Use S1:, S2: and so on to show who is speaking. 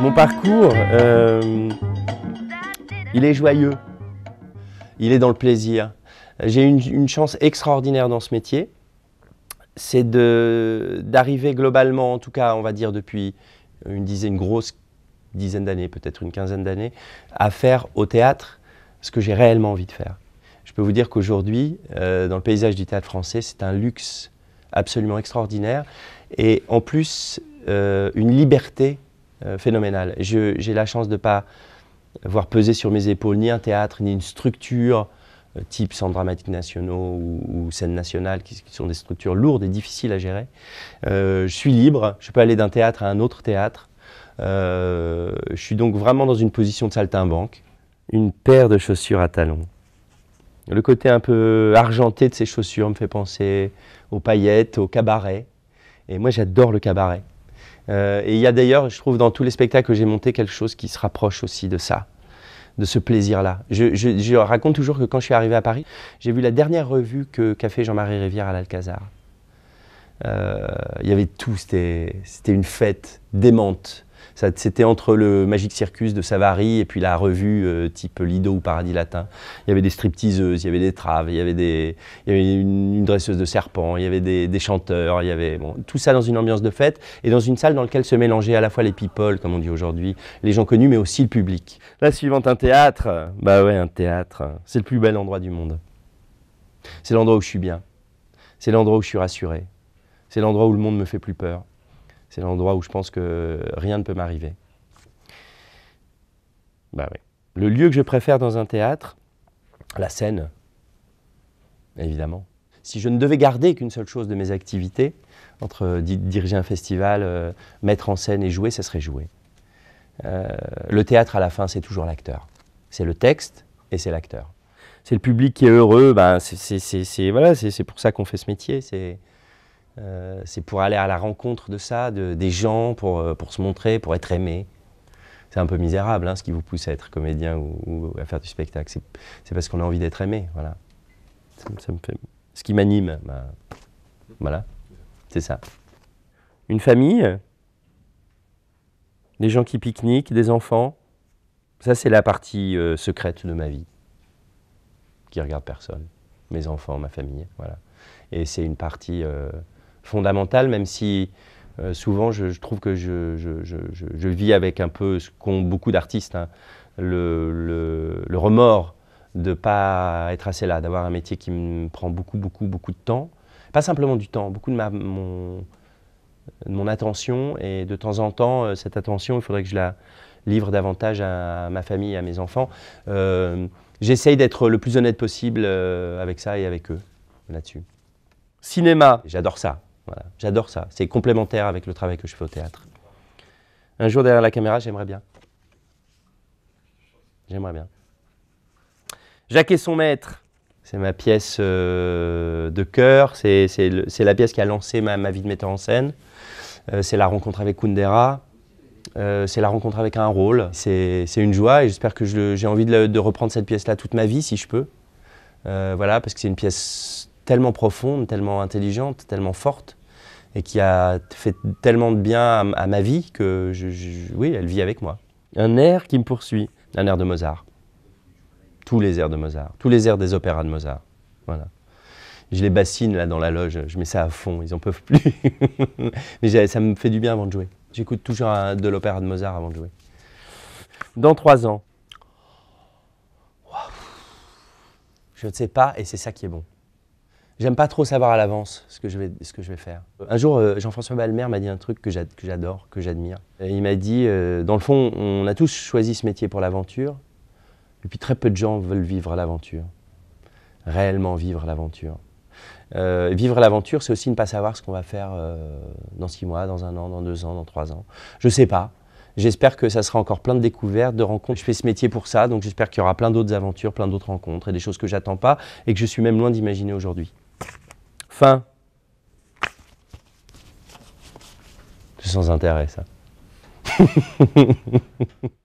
S1: Mon parcours, euh, il est joyeux, il est dans le plaisir. J'ai une, une chance extraordinaire dans ce métier, c'est d'arriver globalement, en tout cas on va dire depuis une dizaine, grosse dizaine d'années, peut-être une quinzaine d'années, à faire au théâtre ce que j'ai réellement envie de faire. Je peux vous dire qu'aujourd'hui, euh, dans le paysage du théâtre français, c'est un luxe absolument extraordinaire. Et en plus, euh, une liberté euh, phénoménale. J'ai la chance de ne pas voir peser sur mes épaules ni un théâtre, ni une structure euh, type centre dramatique nationaux ou, scène nationale, qui, sont des structures lourdes et difficiles à gérer. je suis libre, je peux aller d'un théâtre à un autre théâtre. je suis donc vraiment dans une position de saltimbanque. Une paire de chaussures à talons le côté un peu argenté de ses chaussures me fait penser aux paillettes, au cabaret. Et moi, j'adore le cabaret. Euh, et il y a d'ailleurs, je trouve, dans tous les spectacles que j'ai montés, quelque chose qui se rapproche aussi de ça, de ce plaisir-là. Je, raconte toujours que quand je suis arrivé à Paris, j'ai vu la dernière revue que qu'a fait Jean-Marie Rivière à l'Alcazar. Euh, il y avait tout, c'était une fête démente. C'était entre le Magic Circus de Savary et puis la revue euh, type Lido ou Paradis Latin. Il y avait des stripteaseuses, il y avait des traves, il y avait, une, dresseuse de serpents, il y avait des, chanteurs, il y avait tout ça dans une ambiance de fête et dans une salle dans laquelle se mélangeaient à la fois les people, comme on dit aujourd'hui, les gens connus, mais aussi le public. La suivante, un théâtre. Bah ouais, un théâtre. C'est le plus bel endroit du monde. C'est l'endroit où je suis bien. C'est l'endroit où je suis rassuré. C'est l'endroit où le monde me fait plus peur c'est l'endroit où je pense que rien ne peut m'arriver. Bah Le lieu que je préfère dans un théâtre, la scène, évidemment. Si je ne devais garder qu'une seule chose de mes activités, entre diriger un festival, euh, mettre en scène et jouer, ça serait jouer. Euh, le théâtre, à la fin, c'est toujours l'acteur. C'est le texte et c'est l'acteur. C'est le public qui est heureux, ben, c'est pour ça qu'on fait ce métier. C'est euh, c'est pour aller à la rencontre de ça, des gens, pour, euh, pour se montrer, pour être aimé. C'est un peu misérable hein, ce qui vous pousse à être comédien ou, à faire du spectacle. C'est parce qu'on a envie d'être aimé. Voilà. Ça, me fait... Ce qui m'anime, bah, voilà, c'est ça. Une famille, des gens qui pique-niquent, des enfants. Ça, c'est la partie euh, secrète de ma vie, qui regarde personne. Mes enfants, ma famille, voilà. Et c'est une partie fondamentale, même si euh, souvent je, trouve que je, vis avec un peu ce qu'ont beaucoup d'artistes, hein. le, remords de ne pas être assez là, d'avoir un métier qui me prend beaucoup, beaucoup, beaucoup de temps. Pas simplement du temps, beaucoup de ma, mon, attention et de temps en temps, euh, cette attention, il faudrait que je la livre davantage à, ma famille, à mes enfants. Euh, j'essaye d'être le plus honnête possible avec ça et avec eux là-dessus. Cinéma, j'adore ça. J'adore ça. C'est complémentaire avec le travail que je fais au théâtre. Un jour derrière la caméra, j'aimerais bien. J'aimerais bien. Jacques et son maître, c'est ma pièce euh, de cœur, c'est la pièce qui a lancé ma, vie de metteur en scène. Euh, c'est la rencontre avec Kundera, euh, c'est la rencontre avec un rôle. C'est une joie et j'espère que j'ai envie de, de, reprendre cette pièce-là toute ma vie si je peux. voilà, parce que c'est une pièce tellement profonde, tellement intelligente, tellement forte, et qui a fait tellement de bien à, ma vie que, je, oui, elle vit avec moi. Un air qui me poursuit, un air de Mozart. Tous les airs de Mozart, tous les airs des opéras de Mozart. Voilà. Je les bassine là dans la loge, je mets ça à fond, ils en peuvent plus. Mais ça me fait du bien avant de jouer. J'écoute toujours de l'opéra de Mozart avant de jouer. Dans trois ans, je ne sais pas et c'est ça qui est bon. J'aime pas trop savoir à l'avance ce, que je vais, ce que je vais faire. Un jour, euh, Jean-François Balmer m'a dit un truc que j'adore, que j'admire. Euh, il m'a dit, euh, dans le fond, on a tous choisi ce métier pour l'aventure, et puis très peu de gens veulent vivre l'aventure, réellement vivre l'aventure. vivre l'aventure, c'est aussi ne pas savoir ce qu'on va faire dans six mois, dans un an, dans deux ans, dans trois ans. Je sais pas. J'espère que ça sera encore plein de découvertes, de rencontres. Je fais ce métier pour ça, donc j'espère qu'il y aura plein d'autres aventures, plein d'autres rencontres et des choses que j'attends pas et que je suis même loin d'imaginer aujourd'hui. Fin. C'est sans intérêt ça.